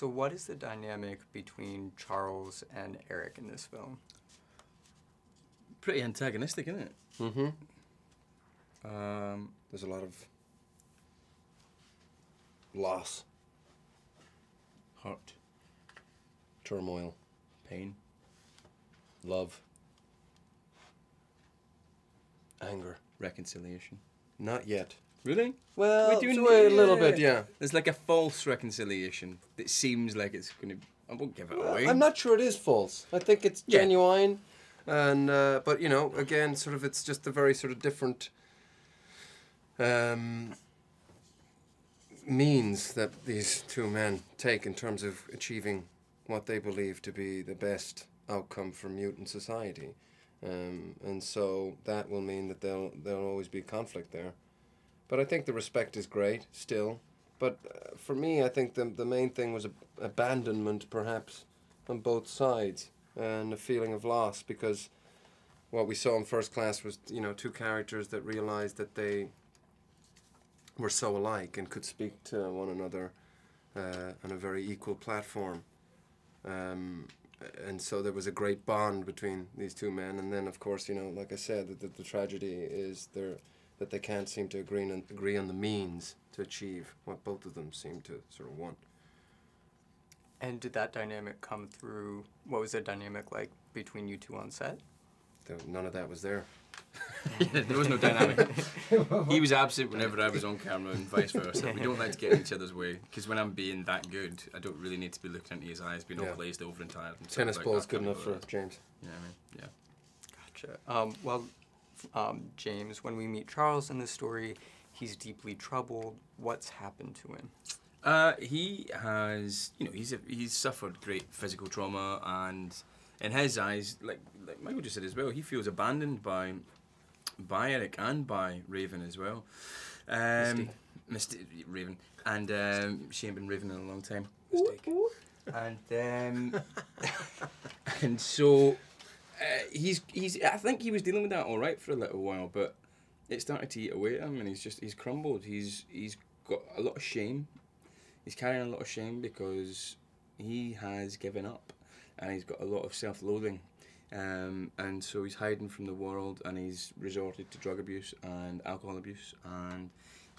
So what is the dynamic between Charles and Eric in this film? Pretty antagonistic, isn't it? Mm-hmm. Um, there's a lot of loss, hurt, turmoil, pain, love, anger, reconciliation. Not yet. Really? Well, we do a little bit, yeah. There's like a false reconciliation that seems like it's going to. I won't give it well, away. I'm not sure it is false. I think it's yeah. genuine, and uh, but you know, again, sort of, it's just a very sort of different um, means that these two men take in terms of achieving what they believe to be the best outcome for mutant society. Um, and so that will mean that there'll there'll always be conflict there. But I think the respect is great still. But uh, for me, I think the, the main thing was abandonment, perhaps, on both sides, and a feeling of loss because what we saw in first class was you know two characters that realized that they were so alike and could speak to one another uh, on a very equal platform. Um, and so there was a great bond between these two men. And then, of course, you know, like I said, the, the, the tragedy is they're that they can't seem to agree on, agree on the means to achieve what both of them seem to sort of want. And did that dynamic come through? What was the dynamic like between you two on set? There, none of that was there. there was no dynamic. he was absent whenever I was on camera and vice versa. We don't like to get in each other's way because when I'm being that good, I don't really need to be looking into his eyes, being yeah. all glazed over and tired. And Tennis like good enough for James. Yeah, I mean, yeah. Gotcha. Um, well, um, James. When we meet Charles in the story, he's deeply troubled. What's happened to him? Uh, he has, you know, he's a, he's suffered great physical trauma, and in his eyes, like like Michael just said as well, he feels abandoned by by Eric and by Raven as well. Um, Mistake. Mr. Raven and um, she ain't been Raven in a long time. Mistake. And um, and so uh, he's he's. I think he was dealing with that all right for a little while, but it started to eat away at him, and he's just he's crumbled. He's he's got a lot of shame. He's carrying a lot of shame because he has given up, and he's got a lot of self-loathing, um, and so he's hiding from the world, and he's resorted to drug abuse and alcohol abuse, and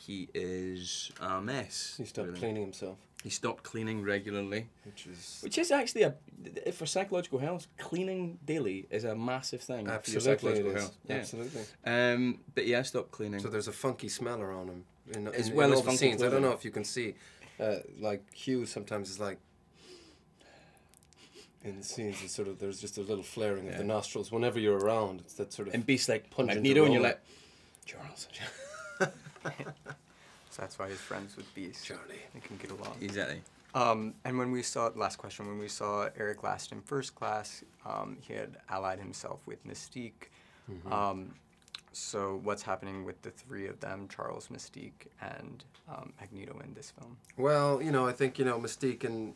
he is a mess. He stopped really. cleaning himself. He stopped cleaning regularly, which is which is actually a for psychological health. Cleaning daily is a massive thing Absolutely yeah. Absolutely. Um, but yeah, stopped cleaning. So there's a funky smeller on him. In, as in, well in as the scenes. I don't know if you can see, uh, like Hugh sometimes is like. In the scenes, it's sort of there's just a little flaring yeah. of the nostrils whenever you're around. It's that sort of and Beast like Magneto, and you're like, Charles. So that's why he's friends with Beast. Charlie. They can get along. Exactly. Um, and when we saw, last question, when we saw Eric last in first class, um, he had allied himself with Mystique. Mm -hmm. um, so what's happening with the three of them, Charles, Mystique, and um, Magneto in this film? Well, you know, I think, you know, Mystique and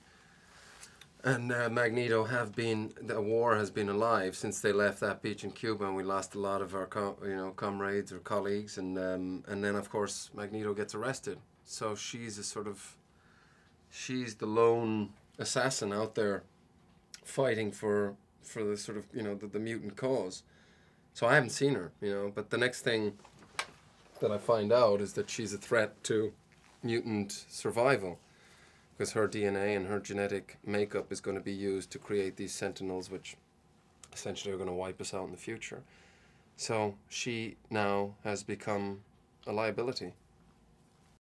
and uh, Magneto have been the war has been alive since they left that beach in Cuba, and we lost a lot of our you know comrades or colleagues, and um, and then of course Magneto gets arrested, so she's a sort of she's the lone assassin out there fighting for for the sort of you know the, the mutant cause. So I haven't seen her, you know, but the next thing that I find out is that she's a threat to mutant survival because her DNA and her genetic makeup is going to be used to create these sentinels, which essentially are going to wipe us out in the future. So she now has become a liability.